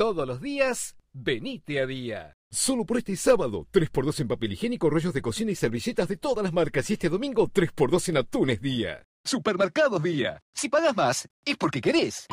Todos los días, venite a día. Solo por este sábado, 3x2 en papel higiénico, rollos de cocina y servilletas de todas las marcas. Y este domingo, 3x2 en atunes día. Supermercados día. Si pagas más, es porque querés.